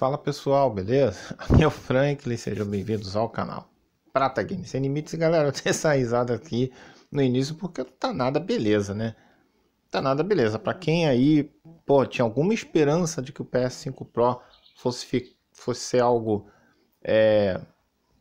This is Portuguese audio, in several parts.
Fala pessoal, beleza? Aqui é o Franklin, sejam bem-vindos ao canal Prata Games Sem Limites. Galera, eu tenho essa risada aqui no início porque não tá nada beleza, né? Tá nada beleza. Para quem aí, pô, tinha alguma esperança de que o PS5 Pro fosse, fosse ser algo é,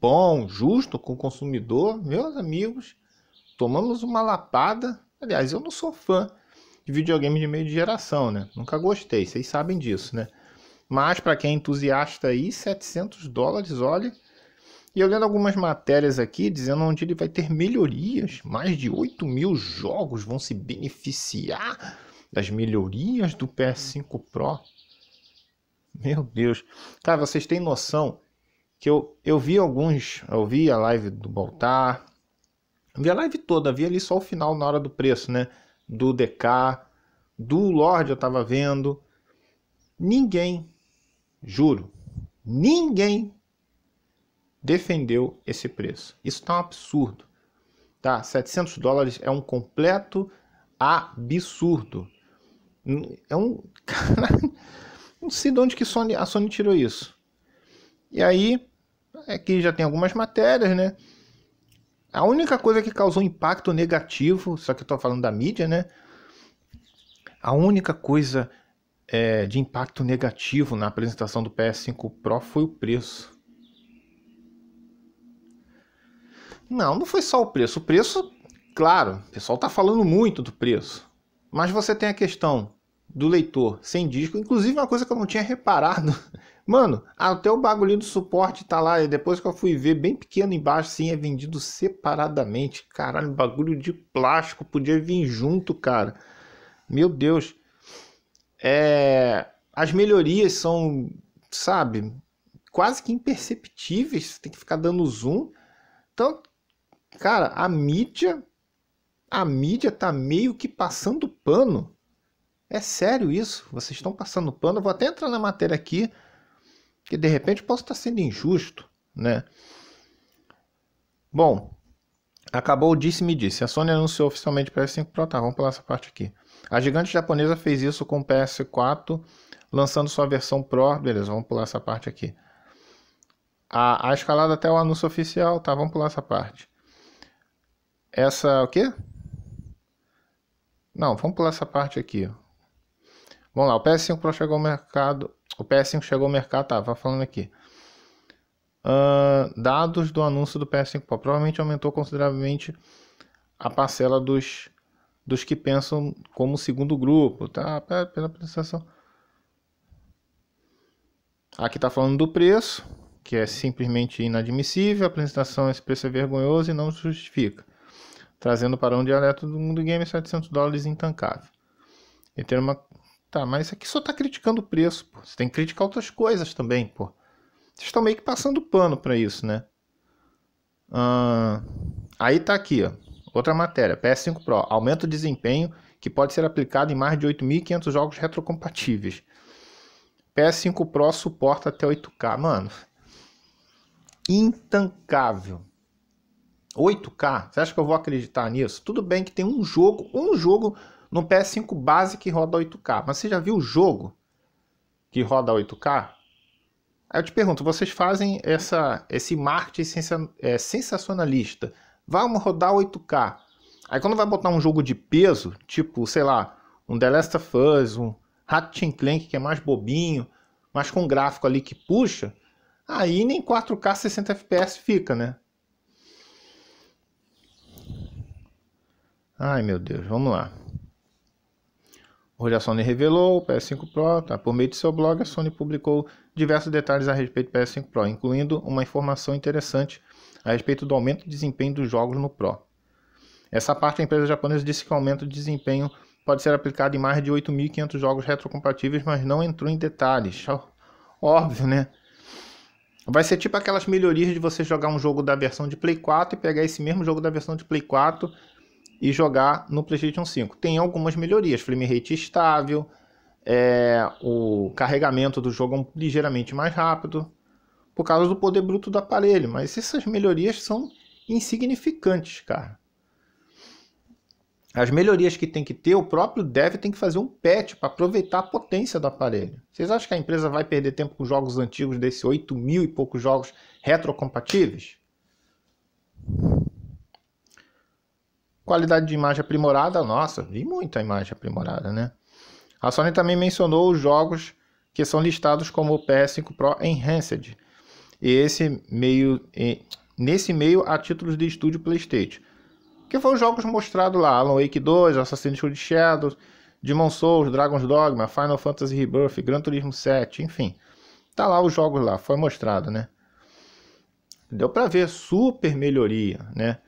bom, justo com o consumidor, meus amigos, tomamos uma lapada. Aliás, eu não sou fã de videogame de meio de geração, né? Nunca gostei, vocês sabem disso, né? Mas para quem é entusiasta aí, 700 dólares, olha. E eu lendo algumas matérias aqui dizendo onde ele vai ter melhorias. Mais de 8 mil jogos vão se beneficiar das melhorias do PS5 Pro. Meu Deus. Cara, vocês têm noção que eu, eu vi alguns. Eu vi a live do Baltar. Vi a live toda, vi ali só o final na hora do preço, né? Do DK, do Lorde eu tava vendo. Ninguém juro, ninguém defendeu esse preço. Isso está um absurdo. Tá? 700 dólares é um completo absurdo. É um. Cara, não sei de onde que Sony, a Sony tirou isso. E aí, aqui é já tem algumas matérias, né? A única coisa que causou impacto negativo, só que eu tô falando da mídia, né? A única coisa é, de impacto negativo na apresentação do PS5 Pro foi o preço. Não, não foi só o preço. O preço, claro, o pessoal está falando muito do preço. Mas você tem a questão do leitor sem disco, inclusive uma coisa que eu não tinha reparado. Mano, até o bagulho do suporte tá lá, e depois que eu fui ver, bem pequeno embaixo, sim, é vendido separadamente. Caralho, bagulho de plástico, podia vir junto, cara. Meu Deus. É, as melhorias são, sabe, quase que imperceptíveis. Você tem que ficar dando zoom. Então, cara, a mídia, a mídia tá meio que passando pano. É sério isso? Vocês estão passando pano? Eu vou até entrar na matéria aqui, que de repente posso estar sendo injusto, né? Bom, acabou o disse-me disse. A Sony anunciou oficialmente para PS5 Pro, tá? Vamos pular essa parte aqui. A gigante japonesa fez isso com o PS4, lançando sua versão Pro. Beleza, vamos pular essa parte aqui. A, a escalada até o anúncio oficial, tá? Vamos pular essa parte. Essa o quê? Não, vamos pular essa parte aqui. Vamos lá, o PS5 Pro chegou ao mercado. O PS5 chegou ao mercado, tá? Vai falando aqui. Uh, dados do anúncio do PS5 Pro. Provavelmente aumentou consideravelmente a parcela dos dos que pensam como segundo grupo, tá? Pela apresentação. Aqui está falando do preço, que é simplesmente inadmissível, a apresentação esse é preço é vergonhoso e não justifica, trazendo para um dialeto do mundo game 700 dólares intancável. E ter uma... Tá, mas isso aqui só está criticando o preço, pô. você tem que criticar outras coisas também, pô. Vocês estão meio que passando pano para isso, né? aí tá aqui, ó. Outra matéria, PS5 Pro, aumenta o desempenho que pode ser aplicado em mais de 8.500 jogos retrocompatíveis. PS5 Pro suporta até 8K. Mano, intancável. 8K? Você acha que eu vou acreditar nisso? Tudo bem que tem um jogo, um jogo no PS5 base que roda 8K. Mas você já viu o jogo que roda 8K? Aí eu te pergunto, vocês fazem essa, esse marketing é, sensacionalista Vamos rodar 8K. Aí quando vai botar um jogo de peso, tipo, sei lá, um The Last of Us, um Ratchet Clank, que é mais bobinho, mas com gráfico ali que puxa, aí nem 4K 60 FPS fica, né? Ai meu Deus, vamos lá. Hoje a Sony revelou o PS5 Pro, tá? Por meio de seu blog, a Sony publicou diversos detalhes a respeito do PS5 Pro, incluindo uma informação interessante a respeito do aumento de desempenho dos jogos no Pro. Essa parte, a empresa japonesa disse que o aumento de desempenho pode ser aplicado em mais de 8.500 jogos retrocompatíveis, mas não entrou em detalhes. Óbvio, né? Vai ser tipo aquelas melhorias de você jogar um jogo da versão de Play 4 e pegar esse mesmo jogo da versão de Play 4 e jogar no PlayStation 5. Tem algumas melhorias, frame rate estável, é, o carregamento do jogo é um, ligeiramente mais rápido, por causa do poder bruto do aparelho, mas essas melhorias são insignificantes, cara. As melhorias que tem que ter, o próprio dev tem que fazer um patch para aproveitar a potência do aparelho. Vocês acham que a empresa vai perder tempo com jogos antigos desses 8 mil e poucos jogos retrocompatíveis? Qualidade de imagem aprimorada, nossa, vi muita imagem aprimorada, né? A Sony também mencionou os jogos que são listados como o PS5 Pro Enhanced, e esse meio e, nesse meio a títulos de estúdio PlayStation. Que foram jogos mostrados lá, Alan Wake 2, Assassin's Creed Shadows, Demon Souls, Dragon's Dogma, Final Fantasy Rebirth, Gran Turismo 7, enfim. Tá lá os jogos lá, foi mostrado, né? Deu para ver super melhoria, né?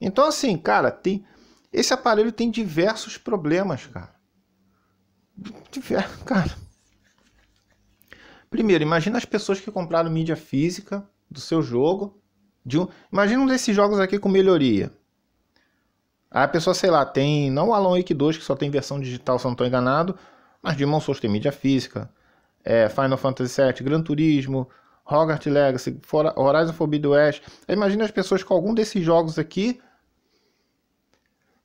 Então assim, cara, tem esse aparelho tem diversos problemas, cara. Diver... Cara, Primeiro, imagina as pessoas que compraram mídia física do seu jogo. De um... Imagina um desses jogos aqui com melhoria. A pessoa, sei lá, tem não o Alan Wake 2, que só tem versão digital, se eu não estou enganado, mas Demon Souls tem mídia física, é, Final Fantasy VII, Gran Turismo, Hogwarts Legacy, Horizon Forbidden West. Imagina as pessoas com algum desses jogos aqui.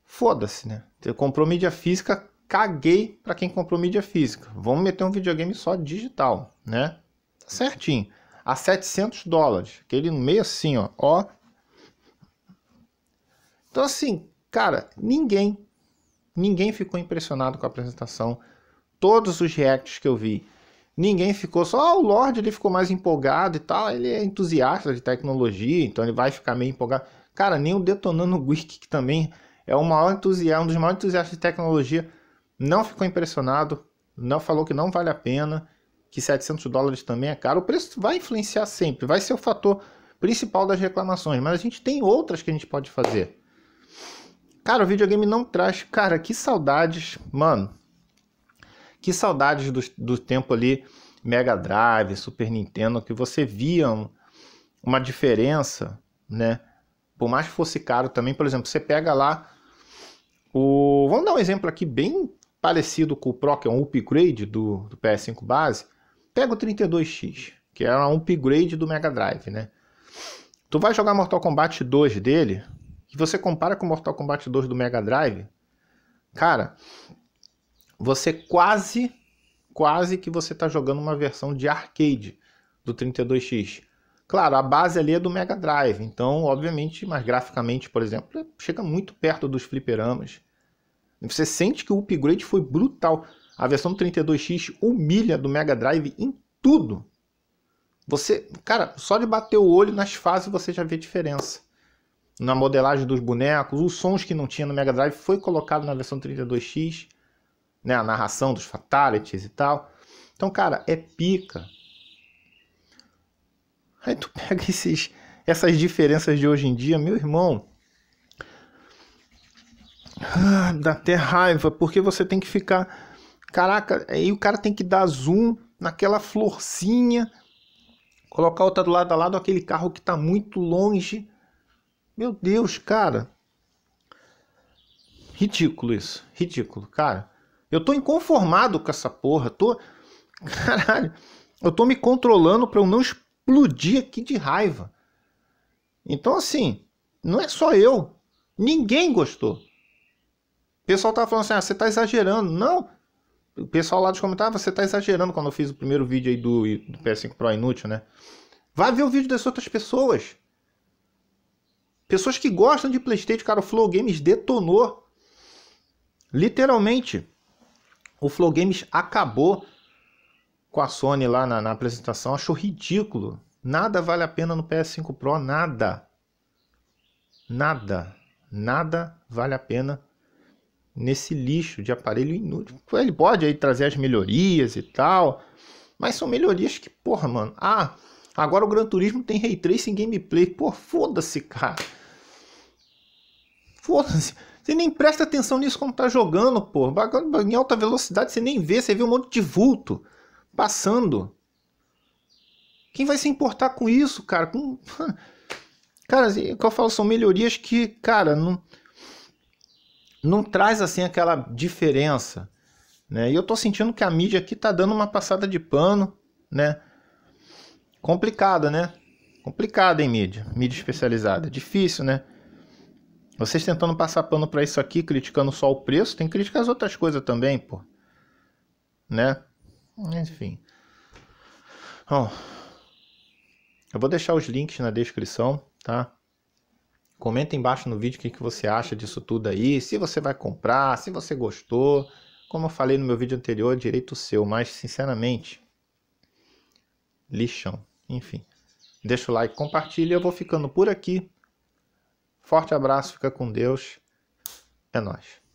Foda-se, né? Você comprou mídia física, caguei para quem comprou mídia física. Vamos meter um videogame só digital, né? Tá certinho. A 700 dólares. Aquele meio assim, ó. ó. Então, assim, cara, ninguém, ninguém ficou impressionado com a apresentação. Todos os reacts que eu vi, ninguém ficou. Só o Lorde ele ficou mais empolgado e tal. Ele é entusiasta de tecnologia, então ele vai ficar meio empolgado. Cara, nem o Detonando Wiki, que também é o maior entusiasta, um dos maiores entusiastas de tecnologia não ficou impressionado, não falou que não vale a pena, que 700 dólares também é caro. O preço vai influenciar sempre, vai ser o fator principal das reclamações, mas a gente tem outras que a gente pode fazer. Cara, o videogame não traz. Cara, que saudades, mano. Que saudades do, do tempo ali, Mega Drive, Super Nintendo, que você via uma diferença, né? Por mais que fosse caro também, por exemplo, você pega lá o. Vamos dar um exemplo aqui bem parecido com o Pro, que é um Upgrade do, do PS5 base, pega o 32X, que é um upgrade do Mega Drive, né? Tu vai jogar Mortal Kombat 2 dele, e você compara com o Mortal Kombat 2 do Mega Drive, cara, você quase, quase que você tá jogando uma versão de arcade do 32X. Claro, a base ali é do Mega Drive, então, obviamente, mas graficamente, por exemplo, chega muito perto dos fliperamas. Você sente que o upgrade foi brutal. A versão 32X humilha do Mega Drive em tudo. Você, cara, só de bater o olho nas fases você já vê diferença. Na modelagem dos bonecos, os sons que não tinha no Mega Drive foi colocado na versão 32X, né, a narração dos fatalities e tal. Então, cara, é pica. Aí tu pega esses, essas diferenças de hoje em dia, meu irmão, ah, dá até raiva, porque você tem que ficar. Caraca, aí o cara tem que dar zoom naquela florzinha, colocar outra do lado a lado, aquele carro que está muito longe. Meu Deus, cara. Ridículo isso, ridículo, cara. Eu tô inconformado com essa porra, tô. Caralho, eu tô me controlando para eu não explodir aqui de raiva. Então, assim, não é só eu. Ninguém gostou pessoal tá falando assim, ah, você tá exagerando. Não! O pessoal lá dos comentários, ah, você tá exagerando quando eu fiz o primeiro vídeo aí do, do PS5 Pro inútil, né? Vai ver o vídeo das outras pessoas. Pessoas que gostam de Playstation, cara, o Flow Games detonou. Literalmente, o Flow Games acabou com a Sony lá na, na apresentação. Achou ridículo. Nada vale a pena no PS5 Pro, nada. Nada. Nada vale a pena nesse lixo de aparelho inútil. Ele pode aí trazer as melhorias e tal, mas são melhorias que, porra, mano. Ah, agora o Gran Turismo tem ray tracing gameplay. porra foda-se, cara. Foda-se. Você nem presta atenção nisso quando tá jogando, pô. Em alta velocidade você nem vê, você vê um monte de vulto passando. Quem vai se importar com isso, cara? Com... Cara, assim, é o que eu falo são melhorias que, cara, não não traz assim aquela diferença, né? E eu tô sentindo que a mídia aqui tá dando uma passada de pano, né? Complicada, né? Complicada em mídia, mídia especializada, difícil, né? Vocês tentando passar pano para isso aqui, criticando só o preço, tem que criticar as outras coisas também, pô. Né? Enfim. Bom, eu vou deixar os links na descrição, tá? Comenta embaixo no vídeo o que, que você acha disso tudo aí, se você vai comprar, se você gostou. Como eu falei no meu vídeo anterior, direito seu, mas sinceramente, lixão. Enfim, deixa o like, compartilha. Eu vou ficando por aqui. Forte abraço, fica com Deus. É nóis.